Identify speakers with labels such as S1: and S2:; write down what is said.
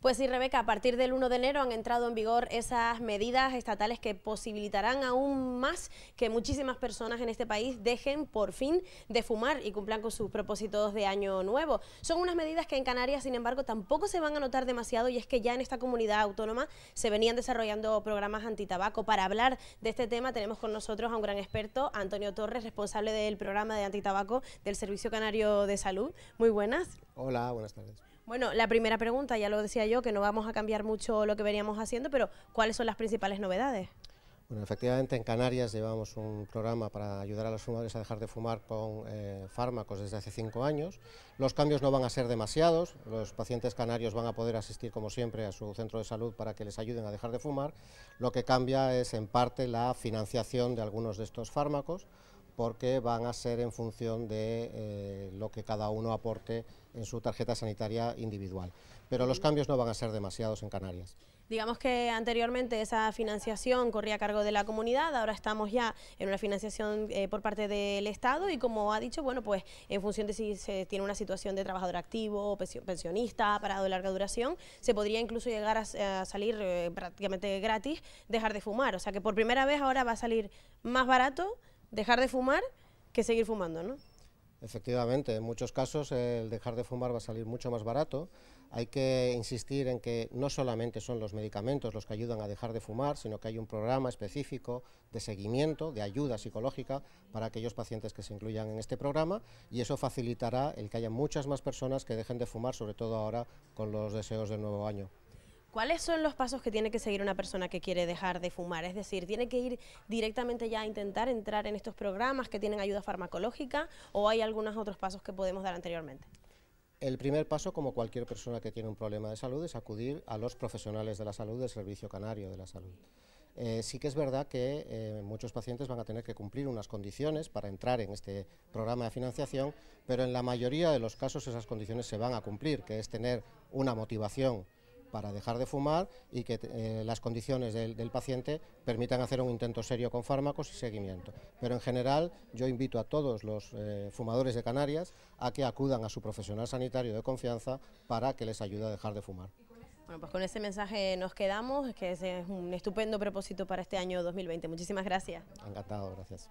S1: Pues sí, Rebeca, a partir del 1 de enero han entrado en vigor esas medidas estatales que posibilitarán aún más que muchísimas personas en este país dejen por fin de fumar y cumplan con sus propósitos de año nuevo. Son unas medidas que en Canarias, sin embargo, tampoco se van a notar demasiado y es que ya en esta comunidad autónoma se venían desarrollando programas antitabaco. Para hablar de este tema tenemos con nosotros a un gran experto, Antonio Torres, responsable del programa de antitabaco del Servicio Canario de Salud. Muy buenas.
S2: Hola, buenas tardes.
S1: Bueno, la primera pregunta, ya lo decía yo, que no vamos a cambiar mucho lo que veníamos haciendo, pero ¿cuáles son las principales novedades?
S2: Bueno, efectivamente en Canarias llevamos un programa para ayudar a los fumadores a dejar de fumar con eh, fármacos desde hace cinco años. Los cambios no van a ser demasiados, los pacientes canarios van a poder asistir como siempre a su centro de salud para que les ayuden a dejar de fumar. Lo que cambia es en parte la financiación de algunos de estos fármacos porque van a ser en función de eh, lo que cada uno aporte en su tarjeta sanitaria individual. Pero los cambios no van a ser demasiados en Canarias.
S1: Digamos que anteriormente esa financiación corría a cargo de la comunidad, ahora estamos ya en una financiación eh, por parte del Estado y como ha dicho, bueno, pues en función de si se tiene una situación de trabajador activo, pensionista, parado de larga duración, se podría incluso llegar a, salir eh, prácticamente gratis, dejar de fumar. O sea que por primera vez ahora va a salir más barato dejar de fumar que seguir fumando, ¿no?
S2: Efectivamente, en muchos casos el dejar de fumar va a salir mucho más barato. Hay que insistir en que no solamente son los medicamentos los que ayudan a dejar de fumar, sino que hay un programa específico de seguimiento, de ayuda psicológica para aquellos pacientes que se incluyan en este programa y eso facilitará el que haya muchas más personas que dejen de fumar, sobre todo ahora con los deseos del nuevo año.
S1: ¿Cuáles son los pasos que tiene que seguir una persona que quiere dejar de fumar? Es decir, ¿tiene que ir directamente ya a intentar entrar en estos programas que tienen ayuda farmacológica o hay algunos otros pasos que podemos dar anteriormente?
S2: El primer paso, como cualquier persona que tiene un problema de salud, es acudir a los profesionales de la salud del Servicio Canario de la Salud. Eh, sí que es verdad que eh, muchos pacientes van a tener que cumplir unas condiciones para entrar en este programa de financiación, pero en la mayoría de los casos esas condiciones se van a cumplir, que es tener una motivación para dejar de fumar y que eh, las condiciones del, paciente permitan hacer un intento serio con fármacos y seguimiento. Pero en general yo invito a todos los eh, fumadores de Canarias a que acudan a su profesional sanitario de confianza para que les ayude a dejar de fumar.
S1: Bueno, pues con ese mensaje nos quedamos, que es un estupendo propósito para este año 2020. Muchísimas gracias.
S2: Encantado, gracias.